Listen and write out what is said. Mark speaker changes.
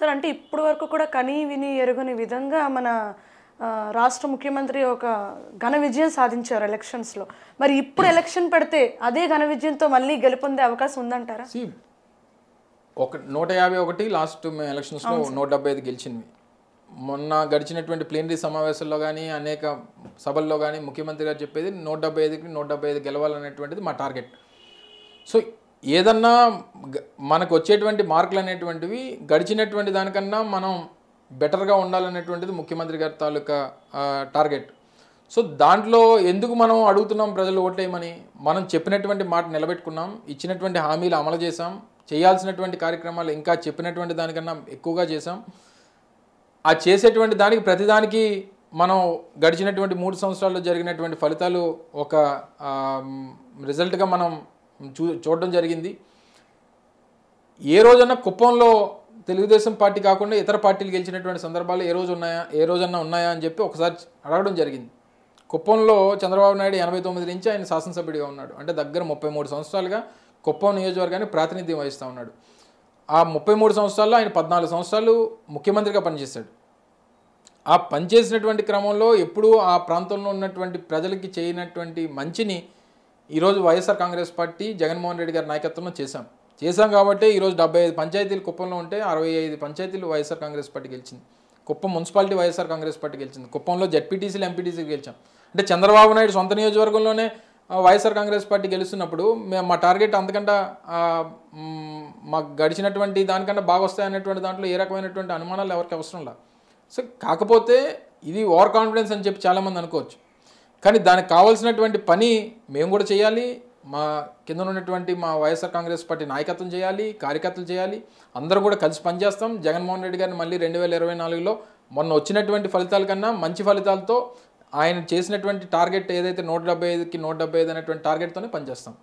Speaker 1: sir అంటే ఇప్పటి వరకు కూడా కని విని ఎరుగని విధంగా మన రాష్ట్ర ముఖ్యమంత్రి ఒక ఘన విజయం సాధించారు ఎలక్షన్స్లో మరి ఇప్పుడు ఎలక్షన్ పెడితే అదే ఘన విజయంతో మళ్ళీ గెలుపొందే అవకాశం ఉందంటారా
Speaker 2: ఒక నూట యాభై ఒకటి లాస్ట్ ఎలక్షన్స్లో నూట డెబ్బై ఐదు గెలిచింది మొన్న గడిచినటువంటి ప్లేనరీ సమావేశంలో కానీ అనేక సభల్లో కానీ ముఖ్యమంత్రి గారు చెప్పేది నూట డెబ్బై ఐదుకి నూట డెబ్బై ఐదు గెలవాలనేటువంటిది మా టార్గెట్ సో ఏదన్నా మనకు వచ్చేటువంటి మార్కులు అనేటువంటివి గడిచినటువంటి దానికన్నా మనం బెటర్గా ఉండాలనేటువంటిది ముఖ్యమంత్రి గారి తాలూకా టార్గెట్ సో దాంట్లో ఎందుకు మనం అడుగుతున్నాం ప్రజలు ఓట్లేయమని మనం చెప్పినటువంటి మాట నిలబెట్టుకున్నాం ఇచ్చినటువంటి హామీలు అమలు చేసాం చేయాల్సినటువంటి కార్యక్రమాలు ఇంకా చెప్పినటువంటి దానికన్నా ఎక్కువగా చేసాం ఆ చేసేటువంటి దానికి ప్రతిదానికి మనం గడిచినటువంటి మూడు సంవత్సరాల్లో జరిగినటువంటి ఫలితాలు ఒక రిజల్ట్గా మనం చూ చూడడం జరిగింది ఏ రోజన్నా కుప్పంలో తెలుగుదేశం పార్టీ కాకుండా ఇతర పార్టీలు గెలిచినటువంటి సందర్భాలు ఏ రోజు ఉన్నాయా ఏ రోజన్నా ఉన్నాయా అని చెప్పి ఒకసారి అడగడం జరిగింది కుప్పంలో చంద్రబాబు నాయుడు ఎనభై తొమ్మిది నుంచి ఆయన శాసనసభ్యుడిగా ఉన్నాడు అంటే దగ్గర ముప్పై మూడు సంవత్సరాలుగా కుప్పం నియోజకవర్గానికి ప్రాతినిధ్యం వహిస్తూ ఉన్నాడు ఆ ముప్పై మూడు సంవత్సరాల్లో ఆయన పద్నాలుగు సంవత్సరాలు ముఖ్యమంత్రిగా పనిచేశాడు ఆ పనిచేసినటువంటి క్రమంలో ఎప్పుడూ ఆ ప్రాంతంలో ఉన్నటువంటి ప్రజలకి చేయనటువంటి మంచిని ఈరోజు వైఎస్ఆర్ కాంగ్రెస్ పార్టీ జగన్మోహన్ రెడ్డి గారి నాయకత్వంలో చేశాం చేశాం కాబట్టి ఈరోజు డెబ్బై ఐదు పంచాయతీలు కుప్పంలో ఉంటే అరవై ఐదు పంచాయతీలు వైఎస్ఆర్ కాంగ్రెస్ పార్టీ గెలిచింది కుప్పం మున్సిపాలిటీ వైఎస్ఆర్ కాంగ్రెస్ పార్టీ గెలిచింది కుప్పంలో జడ్పీటీసీలు ఎంపీటీసీలు గెలిచాం అంటే చంద్రబాబు నాయుడు సొంత నియోజకవర్గంలోనే వైఎస్ఆర్ కాంగ్రెస్ పార్టీ గెలుస్తున్నప్పుడు మేము మా టార్గెట్ అంతకంటే మాకు గడిచినటువంటి దానికంటే బాగా వస్తాయనేటువంటి దాంట్లో ఏ రకమైనటువంటి అనుమానాలు ఎవరికి అవసరం లేదు సో కాకపోతే ఇది ఓవర్ కాన్ఫిడెన్స్ అని చెప్పి చాలామంది అనుకోవచ్చు కానీ దానికి కావాల్సినటువంటి పని మేము కూడా చేయాలి మా కింద ఉన్నటువంటి మా వైఎస్ఆర్ కాంగ్రెస్ పార్టీ నాయకత్వం చేయాలి కార్యకర్తలు చేయాలి అందరూ కూడా కలిసి పనిచేస్తాం జగన్మోహన్ రెడ్డి గారిని మళ్ళీ రెండు వేల ఇరవై నాలుగులో మొన్న వచ్చినటువంటి ఫలితాల కన్నా మంచి ఫలితాలతో ఆయన చేసినటువంటి టార్గెట్ ఏదైతే నూట డెబ్బై ఐదుకి నూట డెబ్బై ఐదు అనేటువంటి టార్గెట్తోనే పనిచేస్తాం